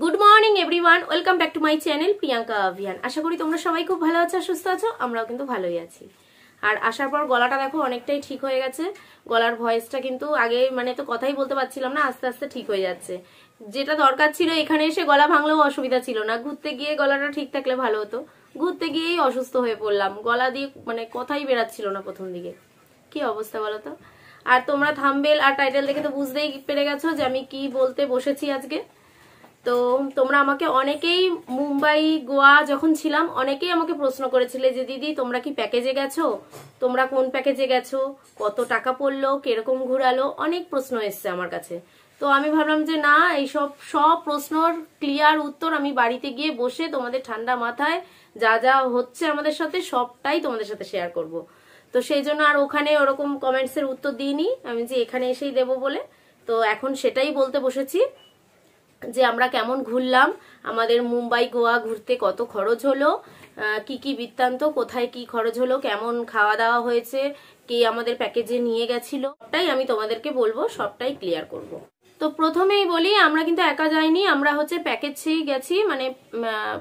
Good morning everyone welcome back to my channel Priyanka অভিয়ান আশা করি তোমরা সবাই খুব ভালো আছো সুস্থ আছো আমরাও কিন্তু ভালোই আছি আর আসার পর গলাটা দেখো অনেকটাই ঠিক হয়ে গেছে গলার ভয়েসটা কিন্তু আগে মানে তো কথাই বলতে পারছিলাম না আস্তে আস্তে ঠিক হয়ে যাচ্ছে যেটা দরকার ছিল এখানে এসে গলা ভাঙলেও অসুবিধা ছিল না ঘুরতে গিয়ে গলাটা ঠিক থাকলে ভালো হতো ঘুরতে গিয়েই অসুস্থ হয়ে পড়লাম গলা দিয়ে মানে কথাই বেড়াচ্ছিল না প্রথম দিকে কি অবস্থা বলো তো আর তোমরা থামবেল আর টাইটেল দেখে তো বুঝতেই পেরে গেছো যে আমি কি বলতে বসেছি আজকে তো তোমরা আমাকে অনেকেই মুম্বাই গোয়া যখন ছিলাম অনেকেই আমাকে প্রশ্ন করেছিলে যে দিদি তোমরা কি প্যাকেজে গেছো তোমরা কোন প্যাকেজে গেছো কত টাকা পড়লো কিরকম ঘুরালো অনেক প্রশ্ন এসছে আমার কাছে তো আমি ভাবলাম যে না এইসব সব প্রশ্নর ক্লিয়ার উত্তর আমি বাড়িতে গিয়ে বসে তোমাদের ঠান্ডা মাথায় যা যা হচ্ছে আমাদের সাথে সবটাই তোমাদের সাথে শেয়ার করব তো সেই জন্য আর ওখানে ওরকম কমেন্টসের উত্তর দিইনি আমি যে এখানে এসেই দেব বলে তো এখন সেটাই বলতে বসেছি যে আমরা কেমন ঘুরলাম আমাদের মুম্বাই গোয়া ঘুরতে কত খরচ হলো কি কি বৃত্তান্ত কোথায় কি খরচ হলো কেমন খাওয়া দাওয়া হয়েছে কে আমাদের প্যাকেজে নিয়ে গেছিল সবটাই আমি তোমাদেরকে বলবো সবটাই ক্লিয়ার করব। তো প্রথমেই বলি আমরা কিন্তু একা যাইনি আমরা হচ্ছে প্যাকেজেই গেছি মানে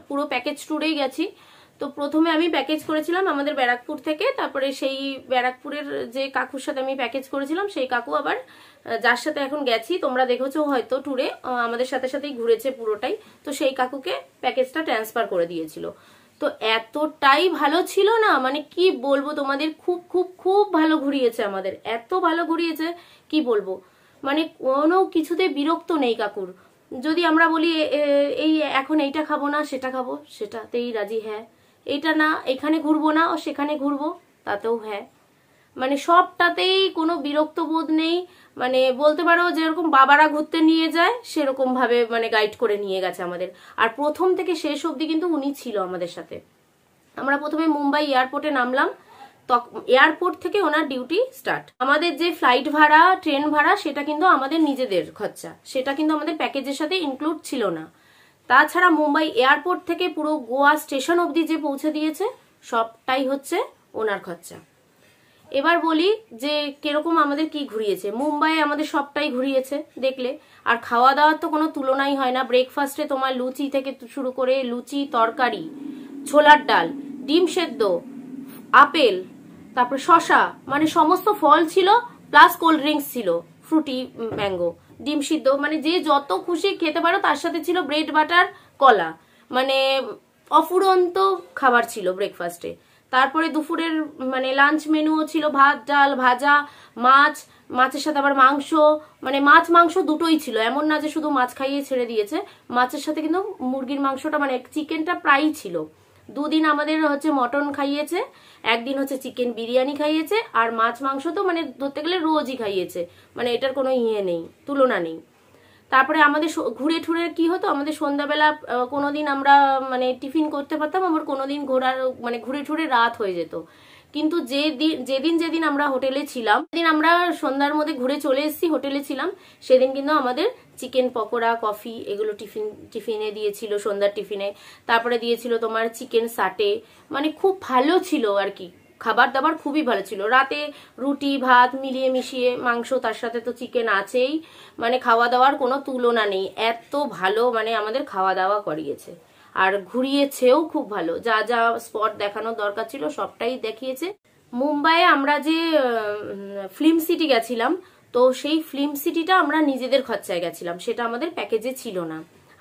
পুরো প্যাকেজ ট্যুরেই গেছি তো প্রথমে আমি প্যাকেজ করেছিলাম আমাদের ব্যারাকপুর থেকে তারপরে সেই ব্যারাকপুরের যে কাকুর সাথে আমি প্যাকেজ করেছিলাম সেই কাকু আবার যার সাথে এখন গেছি তোমরা দেখেছো হয়তো ট্যুরে আমাদের সাথে সাথেই ঘুরেছে পুরোটাই তো সেই কাকুকে প্যাকেজটা ট্রান্সফার করে দিয়েছিল তো এতটাই ভালো ছিল না মানে কি বলবো তোমাদের খুব খুব খুব ভালো ঘুরিয়েছে আমাদের এত ভালো ঘুরিয়েছে কি বলবো মানে কোনো কিছুতে বিরক্ত নেই কাকুর যদি আমরা বলি এই এখন এইটা খাবো না সেটা খাবো সেটাতেই রাজি হ্যাঁ এটা না এখানে ঘুরবো না ও সেখানে ঘুরবো তাতেও হ্যাঁ মানে সবটাতেই কোনো বিরক্ত বোধ নেই মানে বলতে পারো যেরকম বাবারা ঘুরতে নিয়ে যায় সেরকম ভাবে মানে গাইড করে নিয়ে গেছে আমাদের আর প্রথম থেকে শেষ অবধি কিন্তু উনি ছিল আমাদের সাথে আমরা প্রথমে মুম্বাই এয়ারপোর্টে নামলাম এয়ারপোর্ট থেকে ওনার ডিউটি স্টার্ট আমাদের যে ফ্লাইট ভাড়া ট্রেন ভাড়া সেটা কিন্তু আমাদের নিজেদের খরচা সেটা কিন্তু আমাদের প্যাকেজের সাথে ইনক্লুড ছিল না তাছাড়া মুম্বাই এয়ারপোর্ট থেকে পুরো গোয়া স্টেশন অবধি যে পৌঁছে দিয়েছে সবটাই হচ্ছে ওনার খরচা এবার বলি যে কিরকম আমাদের কি ঘুরিয়েছে মুম্বাইয়ে আমাদের সবটাই ঘুরিয়েছে দেখলে আর খাওয়া দাওয়ার তো কোনো তুলনাই হয় না ব্রেকফাস্টে তোমার লুচি থেকে শুরু করে লুচি তরকারি ছোলার ডাল ডিম সেদ্ধ আপেল তারপরে শশা মানে সমস্ত ফল ছিল প্লাস কোল্ড ড্রিঙ্কস ছিল ফ্রুটি ম্যাঙ্গো ডিম সিদ্ধ মানে যে যত খুশি খেতে পারো তার সাথে ছিল ব্রেড বাটার কলা মানে অফুরন্ত খাবার ছিল ব্রেকফাস্টে তারপরে দুপুরের মানে লাঞ্চ মেনুও ছিল ভাত ডাল ভাজা মাছ মাছের সাথে আবার মাংস মানে মাছ মাংস দুটোই ছিল এমন না যে শুধু মাছ খাইয়ে ছেড়ে দিয়েছে মাছের সাথে কিন্তু মুরগির মাংসটা মানে চিকেনটা প্রায়ই ছিল দুদিন আমাদের হচ্ছে মটন খাইয়েছে একদিন হচ্ছে চিকেন বিরিয়ানি খাইয়েছে আর মাছ মাংস তো মানে ধরতে গেলে রোজই খাইয়েছে মানে এটার কোনো ইয়ে নেই তুলনা নেই তারপরে আমাদের ঘুরে ঠুরে কি হতো আমাদের সন্ধ্যাবেলা কোনোদিন আমরা মানে টিফিন করতে পারতাম আবার কোনোদিন ঘোরার মানে ঘুরে ঠুরে রাত হয়ে যেত কিন্তু যে যেদিন যেদিন আমরা হোটেলে ছিলাম সেদিন আমরা সন্ধ্যার মধ্যে ঘুরে চলে এসেছি হোটেলে ছিলাম সেদিন কিন্তু আমাদের চিকেন পকোড়া কফি এগুলো টিফিন টিফিনে দিয়েছিল সন্ধ্যার টিফিনে তারপরে দিয়েছিল তোমার চিকেন সাটে মানে খুব ভালো ছিল আর কি খাবার দাবার খুবই ভালো ছিল রাতে রুটি ভাত মিলিয়ে মিশিয়ে মাংস তার সাথে তো চিকেন আছেই মানে খাওয়া দাওয়ার কোনো তুলনা নেই এত ভালো মানে আমাদের খাওয়া দাওয়া করিয়েছে আর ঘুরিয়েছেও খুব ভালো যা যা স্পট দেখানোর দরকার ছিল সবটাই দেখিয়েছে মুম্বাইয়ে আমরা যে ফিল্ম সিটি গেছিলাম তো সেই ফিল্ম সিটিটা আমরা নিজেদের খরচায় গেছিলাম সেটা আমাদের প্যাকেজে ছিল না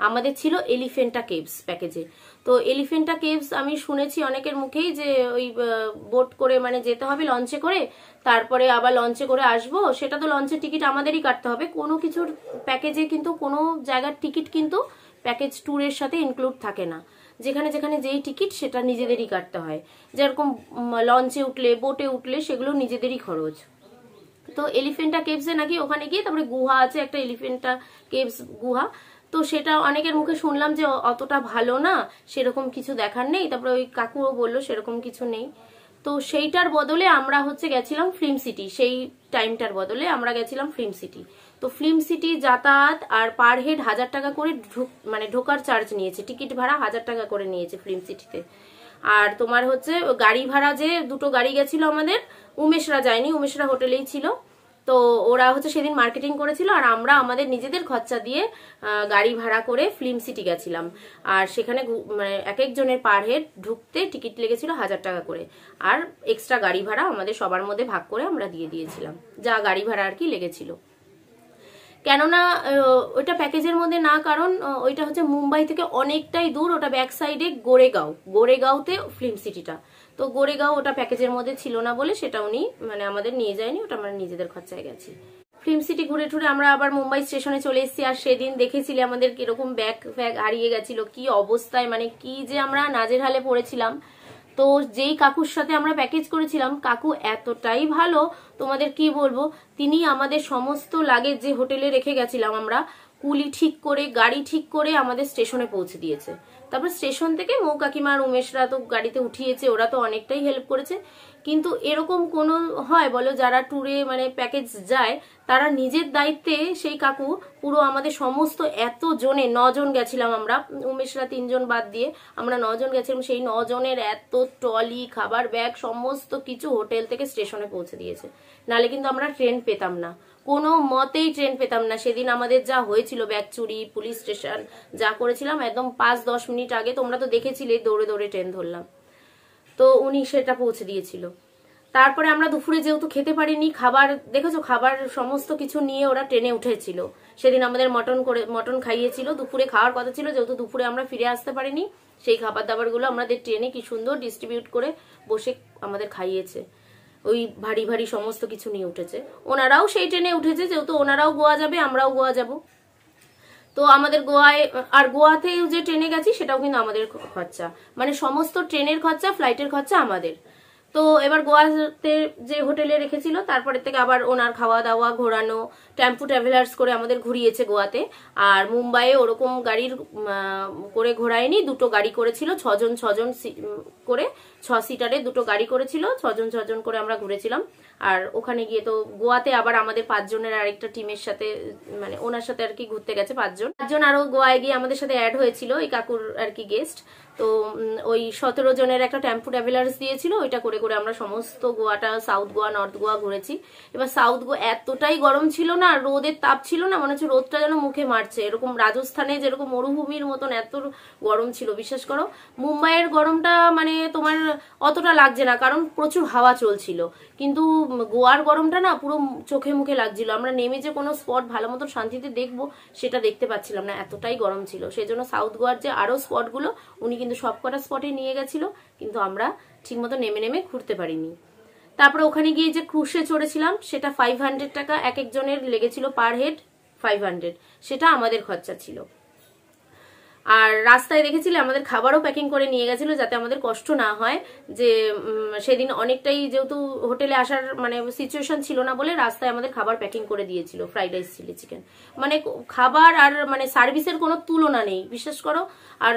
আমাদের ছিল এলিফেন্টা কেভস প্যাকেজে তো এলিফেন্টা কেভস আমি শুনেছি অনেকের মুখেই যে ওই বোট করে মানে যেতে হবে লঞ্চে করে তারপরে আবার লঞ্চে করে আসব সেটা তো লঞ্চের টিকিট আমাদেরই কাটতে হবে কোনো কিছুর প্যাকেজে কিন্তু কোনো জায়গার টিকিট কিন্তু প্যাকেজ ট্যুরের সাথে ইনক্লুড থাকে না যেখানে যেখানে যেই টিকিট সেটা নিজেদেরই কাটতে হয় যেরকম লঞ্চে উঠলে বোটে উঠলে সেগুলো নিজেদেরই খরচ তো এলিফেন্টা কেভসে নাকি ওখানে গিয়ে তারপরে গুহা আছে একটা এলিফেন্টা কেভস গুহা তো সেটা অনেকের মুখে শুনলাম যে অতটা ভালো না সেরকম কিছু দেখার নেই তারপরে ওই কাকুও বললো সেরকম কিছু নেই তো সেইটার বদলে আমরা হচ্ছে গেছিলাম ফিল্ম সিটি সেই টাইমটার বদলে আমরা গেছিলাম ফিল্ম সিটি তো ফিল্ম সিটি যাতায়াত আর পার হেড হাজার টাকা করে মানে ঢোকার চার্জ নিয়েছে টিকিট ভাড়া হাজার টাকা করে নিয়েছে ফিল্ম সিটিতে আর তোমার হচ্ছে গাড়ি ভাড়া যে দুটো গাড়ি গেছিল আমাদের উমেশরা যায়নি উমেশরা হোটেলেই ছিল তো ওরা হচ্ছে সেদিন মার্কেটিং করেছিল আর আমরা আমাদের নিজেদের খরচা দিয়ে গাড়ি ভাড়া করে ফিল্ম সিটি গেছিলাম আর সেখানে মানে এক একজনের পার হেড ঢুকতে টিকিট লেগেছিল হাজার টাকা করে আর এক্সট্রা গাড়ি ভাড়া আমাদের সবার মধ্যে ভাগ করে আমরা দিয়ে দিয়েছিলাম যা গাড়ি ভাড়া আর কি লেগেছিল কেননা ওইটা প্যাকেজের মধ্যে না কারণ ওইটা হচ্ছে মুম্বাই থেকে অনেকটাই দূর ওটা ব্যাক সাইডে গোরেগাঁও গোরেগাঁওতে ফিল্ম সিটিটা তো গোরেগাঁও ওটা প্যাকেজের মধ্যে ছিল না বলে সেটা উনি মানে আমাদের নিয়ে যায়নি ওটা আমরা নিজেদের খরচায় গেছি ফিল্ম সিটি ঘুরে ঘুরে আমরা আবার মুম্বাই স্টেশনে চলে এসেছি আর সেদিন দেখেছিলে আমাদের কিরকম ব্যাগ ফ্যাগ হারিয়ে গেছিল কি অবস্থায় মানে কি যে আমরা নাজের হালে পড়েছিলাম তো যেই কাকুর সাথে আমরা প্যাকেজ করেছিলাম কাকু এতটাই ভালো তোমাদের কি বলবো তিনি আমাদের সমস্ত লাগেজ যে হোটেলে রেখে গেছিলাম আমরা কুলি ঠিক করে গাড়ি ঠিক করে আমাদের স্টেশনে পৌঁছে দিয়েছে তারপর স্টেশন থেকে মৌ কাকিমা আর উমেশরা তো গাড়িতে উঠিয়েছে ওরা তো অনেকটাই হেল্প করেছে কিন্তু এরকম কোনো হয় বলো যারা ট্যুরে মানে প্যাকেজ যায় তারা নিজের দায়িত্বে সেই কাকু পুরো আমাদের সমস্ত এত জনে নজন গেছিলাম আমরা উমেশরা তিনজন বাদ দিয়ে আমরা নজন গেছিলাম সেই নজনের এত ট্রলি খাবার ব্যাগ সমস্ত কিছু হোটেল থেকে স্টেশনে পৌঁছে দিয়েছে নালে কিন্তু আমরা ট্রেন পেতাম না কোনো মতেই ট্রেন পেতাম না সেদিন আমাদের যা হয়েছিল ব্যাগ চুরি পুলিশ স্টেশন যা করেছিলাম একদম পাঁচ দশ মিনিট আগে তোমরা তো দেখেছিলে দৌড়ে দৌড়ে ট্রেন ধরলাম তো উনি সেটা পৌঁছে দিয়েছিল তারপরে আমরা দুপুরে যেহেতু খেতে পারিনি খাবার দেখেছো খাবার সমস্ত কিছু নিয়ে ওরা ট্রেনে উঠেছিল সেদিন আমাদের মটন করে মটন খাইয়েছিল দুপুরে খাওয়ার কথা ছিল যেহেতু দুপুরে আমরা ফিরে আসতে পারিনি সেই খাবার দাবারগুলো আমাদের ট্রেনে কি সুন্দর ডিস্ট্রিবিউট করে বসে আমাদের খাইয়েছে ওই ভারী ভারী সমস্ত কিছু নিয়ে উঠেছে ওনারাও সেই ট্রেনে উঠেছে যেহেতু ওনারাও গোয়া যাবে আমরাও গোয়া যাব তো আমাদের গোয়ায় আর গোয়াতে যে ট্রেনে গেছি সেটাও কিন্তু আমাদের খরচা মানে সমস্ত ট্রেনের খরচা ফ্লাইটের খরচা আমাদের তো এবার গোয়াতে যে হোটেলে রেখেছিল তারপরের থেকে আবার ওনার খাওয়া দাওয়া ঘোরানো টেম্পু ট্রাভেলার্স করে আমাদের ঘুরিয়েছে গোয়াতে আর মুম্বাইয়ে ওরকম গাড়ির করে ঘোরায়নি দুটো গাড়ি করেছিল ছজন ছজন করে ছ সিটারে দুটো গাড়ি করেছিল ছজন ছজন করে আমরা ঘুরেছিলাম আর ওখানে গিয়ে তো গোয়াতে আবার আমাদের পাঁচজনের আরেকটা টিমের সাথে মানে ওনার সাথে আর কি ঘুরতে গেছে পাঁচজন পাঁচজন আরো গোয়ায় গিয়ে আমাদের সাথে অ্যাড হয়েছিল এই কাকুর আর কি গেস্ট তো ওই সতেরো জনের একটা টেম্পু ট্রাভেলার্স দিয়েছিল ওইটা করে করে আমরা সমস্ত গোয়াটা সাউথ গোয়া নর্থ গোয়া ঘুরেছি এবার সাউথ গোয়া এতটাই গরম ছিল না রোদের তাপ ছিল না মনে হচ্ছে রোদটা যেন মুখে মারছে এরকম রাজস্থানে যেরকম মরুভূমির মতন এত গরম ছিল বিশ্বাস করো মুম্বাইয়ের গরমটা মানে তোমার অতটা লাগছে না কারণ প্রচুর হাওয়া চলছিল কিন্তু গোয়ার গরমটা না পুরো চোখে মুখে লাগছিল আমরা নেমে যে কোনো স্পট ভালো মতো শান্তিতে দেখবো সেটা দেখতে পাচ্ছিলাম না এতটাই গরম ছিল সেই জন্য সাউথ গোয়ার যে আরও স্পটগুলো উনি কিন্তু সব কটা স্পটে নিয়ে গেছিল কিন্তু আমরা ঠিকমতো নেমে নেমে ঘুরতে পারিনি তারপরে ওখানে গিয়ে যে ক্রুশে চড়েছিলাম সেটা ফাইভ হান্ড্রেড টাকা এক একজনের লেগেছিল পার হেড ফাইভ হান্ড্রেড সেটা আমাদের খরচা ছিল আর রাস্তায় দেখেছিলে আমাদের খাবারও প্যাকিং করে নিয়ে গেছিলো যাতে আমাদের কষ্ট না হয় যে সেদিন অনেকটাই যেহেতু হোটেলে আসার মানে সিচুয়েশন ছিল না বলে রাস্তায় আমাদের খাবার প্যাকিং করে দিয়েছিল ফ্রাইড রাইস চিলি চিকেন মানে খাবার আর মানে সার্ভিসের কোনো তুলনা নেই বিশ্বাস করো আর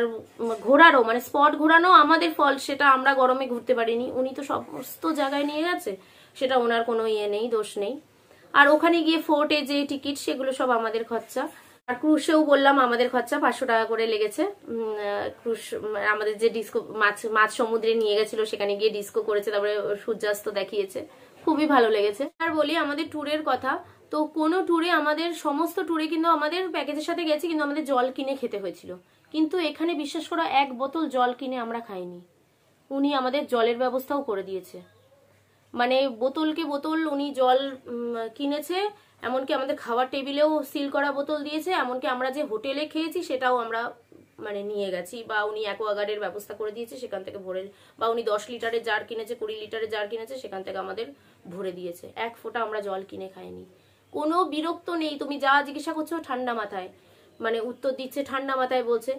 ঘোরারও মানে স্পট ঘোরানো আমাদের ফল সেটা আমরা গরমে ঘুরতে পারিনি উনি তো সমস্ত জায়গায় নিয়ে গেছে সেটা ওনার কোনো ইয়ে নেই দোষ নেই আর ওখানে গিয়ে ফোর্টে যে টিকিট সেগুলো সব আমাদের খরচা আর ক্রুশেও বললাম আমাদের খরচা পাঁচশো টাকা করে লেগেছে ক্রুশ মানে আমাদের যে ডিস্কো মাছ মাছ সমুদ্রে নিয়ে গেছিলো সেখানে গিয়ে ডিস্কো করেছে তারপরে সূর্যাস্ত দেখিয়েছে খুবই ভালো লেগেছে আর বলি আমাদের ট্যুরের কথা তো কোনো ট্যুরে আমাদের সমস্ত ট্যুরে কিন্তু আমাদের প্যাকেজের সাথে গেছে কিন্তু আমাদের জল কিনে খেতে হয়েছিল কিন্তু এখানে বিশ্বাস করা এক বোতল জল কিনে আমরা খাইনি উনি আমাদের জলের ব্যবস্থাও করে দিয়েছে মানে বোতলকে বোতল উনি জল কিনেছে এমনকি আমাদের খাওয়ার টেবিলেও সিল করা বোতল দিয়েছে এমনকি আমরা যে হোটেলে খেয়েছি সেটাও আমরা মানে নিয়ে গেছি বা উনি অ্যাকোয়াগার্ডের ব্যবস্থা করে দিয়েছে সেখান থেকে ভরে বা উনি দশ লিটারের জার কিনেছে কুড়ি লিটারের জার কিনেছে সেখান থেকে আমাদের ভরে দিয়েছে এক ফোঁটা আমরা জল কিনে খাইনি কোনো বিরক্ত নেই তুমি যা জিজ্ঞাসা করছো ঠান্ডা মাথায় মানে উত্তর দিচ্ছে ঠান্ডা মাথায় বলছে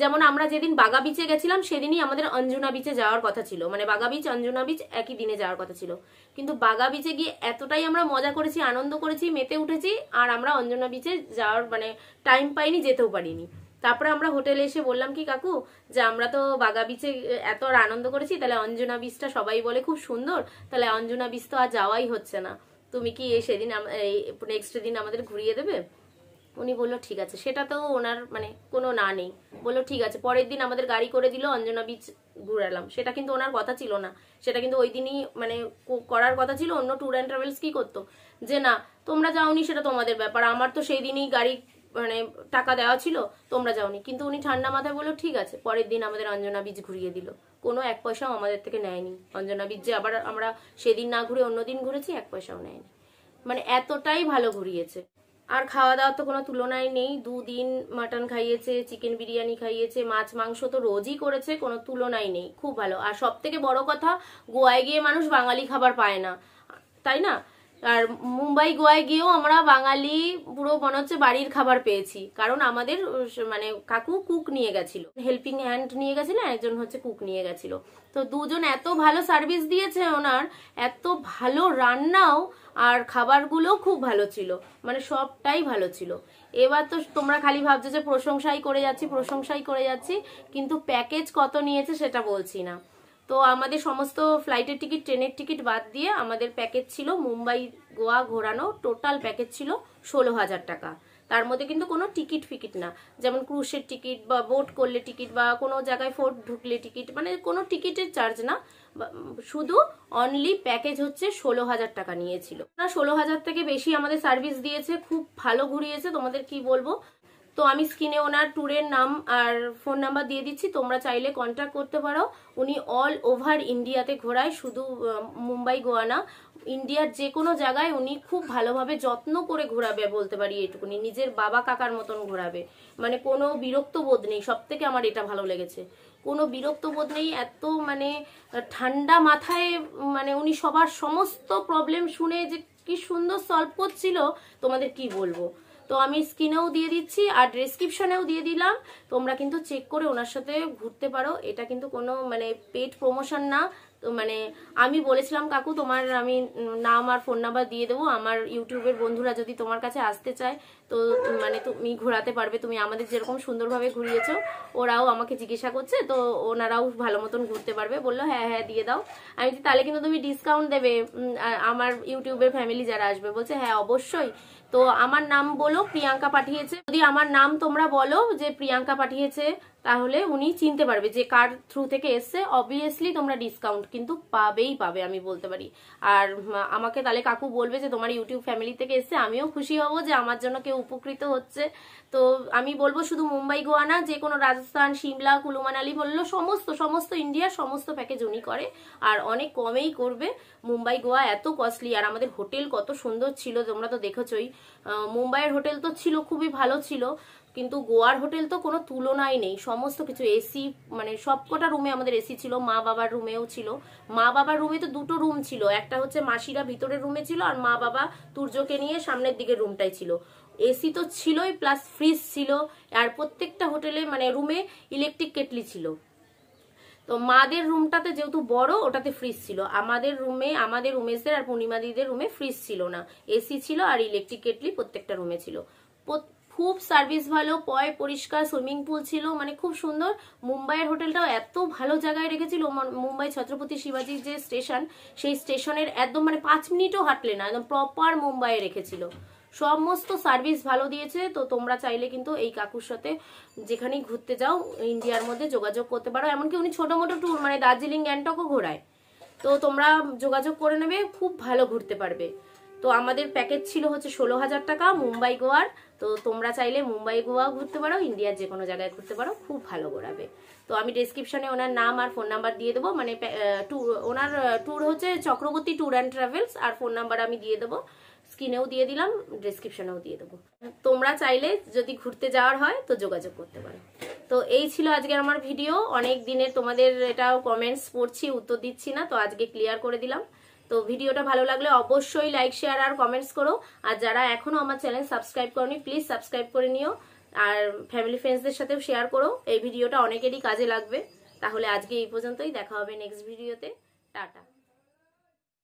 যেমন আমরা যেদিন বাগা বিচে গেছিলাম সেদিনই আমাদের অঞ্জনা বিচে যাওয়ার কথা ছিল মানে বাগা বিচ অঞ্জনা বিচ একই দিনে যাওয়ার কথা ছিল কিন্তু বাগা বিচে গিয়ে এতটাই আমরা মজা করেছি আনন্দ করেছি মেতে উঠেছি আর আমরা অঞ্জনা বিচে যাওয়ার মানে টাইম পাইনি যেতেও পারিনি তারপরে আমরা হোটেলে এসে বললাম কি কাকু যে আমরা তো বাগা বিচে এত আর আনন্দ করেছি তাহলে অঞ্জনা বিচটা সবাই বলে খুব সুন্দর তাহলে অঞ্জনা বিচ তো আর যাওয়াই হচ্ছে না তুমি কি সেদিন নেক্সট দিন আমাদের ঘুরিয়ে দেবে উনি বললো ঠিক আছে সেটা তো ওনার মানে কোনো না নেই বললো ঠিক আছে পরের দিন আমাদের গাড়ি করে দিল অঞ্জনা বিচ ঘুরালাম সেটা কিন্তু ওনার কথা ছিল না সেটা কিন্তু ওই দিনই মানে করার কথা ছিল অন্য ট্যুর অ্যান্ড ট্রাভেলস কি করতো যে না তোমরা যাওনি সেটা তোমাদের ব্যাপার আমার তো সেই দিনই গাড়ি মানে টাকা দেওয়া ছিল তোমরা যাওনি কিন্তু উনি ঠান্ডা মাথায় বললো ঠিক আছে পরের দিন আমাদের অঞ্জনা বীজ ঘুরিয়ে দিল কোনো এক পয়সাও আমাদের থেকে নেয়নি অঞ্জনা বীজ যে আবার আমরা সেদিন না ঘুরে অন্য দিন ঘুরেছি এক পয়সাও নেয়নি মানে এতটাই ভালো ঘুরিয়েছে আর খাওয়া দাওয়া তো কোনো তুলনায় নেই দুদিন মাটন খাইয়েছে চিকেন বিরিয়ানি খাইয়েছে মাছ মাংস তো রোজই করেছে কোনো তুলনায় নেই খুব ভালো আর সব থেকে বড় কথা গোয়ায় গিয়ে মানুষ বাঙালি খাবার পায় না তাই না আর মুম্বাই গোয়ায় গিয়েও আমরা বাঙালি পুরো মনে হচ্ছে বাড়ির খাবার পেয়েছি কারণ আমাদের মানে কাকু কুক নিয়ে গেছিল হেল্পিং হ্যান্ড নিয়ে গেছিল একজন হচ্ছে কুক নিয়ে গেছিল তো দুজন এত ভালো সার্ভিস দিয়েছে ওনার এত ভালো রান্নাও আর খাবারগুলো খুব ভালো ছিল মানে সবটাই ভালো ছিল এবার তো তোমরা খালি ভাবছো যে প্রশংসাই করে যাচ্ছি প্রশংসাই করে যাচ্ছি কিন্তু প্যাকেজ কত নিয়েছে সেটা বলছি না তো আমাদের সমস্ত ফ্লাইটের টিকিট ট্রেনের টিকিট বাদ দিয়ে আমাদের প্যাকেজ ছিল মুম্বাই গোয়া ঘোরানো টোটাল প্যাকেজ ছিল ষোলো হাজার টাকা তার মধ্যে কিন্তু কোনো টিকিট ফিকিট না যেমন ক্রুশের টিকিট বা বোট করলে টিকিট বা কোনো জায়গায় ফোর্ট ঢুকলে টিকিট মানে কোনো টিকিটের চার্জ না শুধু অনলি প্যাকেজ হচ্ছে ষোলো হাজার টাকা নিয়েছিল না ষোলো হাজার থেকে বেশি আমাদের সার্ভিস দিয়েছে খুব ভালো ঘুরিয়েছে তোমাদের কি বলবো তো আমি স্ক্রিনে ওনার ট্যুরের নাম আর ফোন নাম্বার দিয়ে দিচ্ছি তোমরা চাইলে কন্ট্যাক্ট করতে পারো উনি অল ওভার ইন্ডিয়াতে ঘোরায় শুধু মুম্বাই গোয়া না ইন্ডিয়ার যে কোনো জায়গায় উনি খুব ভালোভাবে যত্ন করে ঘোরাবে বলতে পারি এটুকুনি নিজের বাবা কাকার মতন ঘোরাবে মানে কোনো বিরক্ত বোধ নেই সব থেকে আমার এটা ভালো লেগেছে কোনো বিরক্ত বোধ নেই এত মানে ঠান্ডা মাথায় মানে উনি সবার সমস্ত প্রবলেম শুনে যে কি সুন্দর সলভ করছিল তোমাদের কি বলবো তো আমি স্ক্রিনেও দিয়ে দিচ্ছি আর ডিসক্রিপশনেও দিয়ে দিলাম তোমরা কিন্তু চেক করে ওনার সাথে ঘুরতে পারো এটা কিন্তু কোনো মানে পেট প্রমোশন না তো মানে আমি বলেছিলাম কাকু তোমার আমি নাম আর ফোন নাম্বার দিয়ে দেবো আমার ইউটিউবের বন্ধুরা যদি তোমার কাছে আসতে চায় তো মানে তুমি ঘোরাতে পারবে তুমি আমাদের যেরকম সুন্দরভাবে ঘুরিয়েছ ওরাও আমাকে জিজ্ঞাসা করছে তো ওনারাও ভালো মতন ঘুরতে পারবে বললো হ্যাঁ হ্যাঁ দিয়ে দাও আমি তাহলে কিন্তু তুমি ডিসকাউন্ট দেবে আমার ইউটিউবের ফ্যামিলি যারা আসবে বলছে হ্যাঁ অবশ্যই তো আমার নাম বলো প্রিয়াঙ্কা পাঠিয়েছে যদি আমার নাম তোমরা বলো যে প্রিয়াঙ্কা পাঠিয়েছে তাহলে উনি চিনতে পারবে যে কার থ্রু থেকে এসছে অবভিয়াসলি তোমরা ডিসকাউন্ট কিন্তু পাবেই পাবে আমি বলতে পারি আর আমাকে তাহলে কাকু বলবে যে তোমার ইউটিউব ফ্যামিলি থেকে এসছে আমিও খুশি হব যে আমার জন্য কেউ উপকৃত হচ্ছে তো আমি বলবো শুধু মুম্বাই গোয়া না যে কোনো রাজস্থান সিমলা কুলুমানালি বললো সমস্ত সমস্ত ইন্ডিয়ার সমস্ত প্যাকেজ উনি করে আর অনেক কমেই করবে মুম্বাই গোয়া এত কস্টলি আর আমাদের হোটেল কত সুন্দর ছিল তোমরা তো দেখেছই মুম্বাইয়ের হোটেল তো ছিল খুবই ভালো ছিল কিন্তু গোয়ার হোটেল তো কোনো তুলনাই নেই সমস্ত কিছু এসি মানে সব কটা রুমে আমাদের এসি ছিল মা বাবার রুমেও ছিল মা বাবার রুমে তো দুটো রুম ছিল একটা হচ্ছে মাসিরা ভিতরের রুমে ছিল আর মা বাবা তুর্যকে নিয়ে সামনের দিকে রুমটাই ছিল এসি তো ছিলই প্লাস ফ্রিজ ছিল আর প্রত্যেকটা হোটেলে মানে রুমে ইলেকট্রিক কেটলি ছিল তো মাদের রুমটাতে যেহেতু বড় ওটাতে ফ্রিজ ছিল আমাদের রুমে আমাদের উমেশদের আর পূর্ণিমা দিদের রুমে ফ্রিজ ছিল না এসি ছিল আর ইলেকট্রিক কেটলি প্রত্যেকটা রুমে ছিল খুব সার্ভিস ভালো পয় পরিষ্কার সুইমিং পুল ছিল মানে খুব সুন্দর মুম্বাইয়ের হোটেলটাও এত ভালো জায়গায় রেখেছিল মুম্বাই ছত্রপতি শিবাজির যে স্টেশন সেই স্টেশনের একদম মানে পাঁচ মিনিটও হাঁটলে না একদম প্রপার মুম্বাইয়ে রেখেছিল সমস্ত সার্ভিস ভালো দিয়েছে তো তোমরা চাইলে কিন্তু এই কাকুর সাথে যেখানেই ঘুরতে যাও ইন্ডিয়ার মধ্যে যোগাযোগ করতে পারো এমনকি উনি ছোটো মোটো ট্যুর মানে দার্জিলিং গ্যাংটকও ঘোরায় তো তোমরা যোগাযোগ করে নেবে খুব ভালো ঘুরতে পারবে তো আমাদের প্যাকেজ ছিল হচ্ছে ষোলো হাজার টাকা মুম্বাই গোয়ার তো তোমরা চাইলে মুম্বাই গোয়াও ঘুরতে পারো ইন্ডিয়ার যে কোনো জায়গায় ঘুরতে পারো খুব ভালো ঘোরাবে তো আমি ডেসক্রিপশনে ওনার নাম আর ফোন নাম্বার দিয়ে দেবো মানে ওনার ট্যুর হচ্ছে চক্রবর্তী ট্যুর অ্যান্ড ট্রাভেলস আর ফোন নাম্বার আমি দিয়ে দেবো স্ক্রিনেও দিয়ে দিলাম ডেসক্রিপশনেও দিয়ে দেবো তোমরা চাইলে যদি ঘুরতে যাওয়ার হয় তো যোগাযোগ করতে পারো তো এই ছিল আজকে আমার ভিডিও অনেক দিনের তোমাদের এটা কমেন্টস পড়ছি উত্তর দিচ্ছি না তো আজকে ক্লিয়ার করে দিলাম তো ভিডিওটা ভালো লাগলে অবশ্যই লাইক শেয়ার আর কমেন্টস করো আর যারা এখনো আমার চ্যানেল সাবস্ক্রাইব করনি প্লিজ সাবস্ক্রাইব করে নিও আর ফ্যামিলি ফ্রেন্ডসদের সাথেও শেয়ার করো এই ভিডিওটা অনেকেরই কাজে লাগবে তাহলে আজকে এই পর্যন্তই দেখা হবে নেক্সট ভিডিওতে টাটা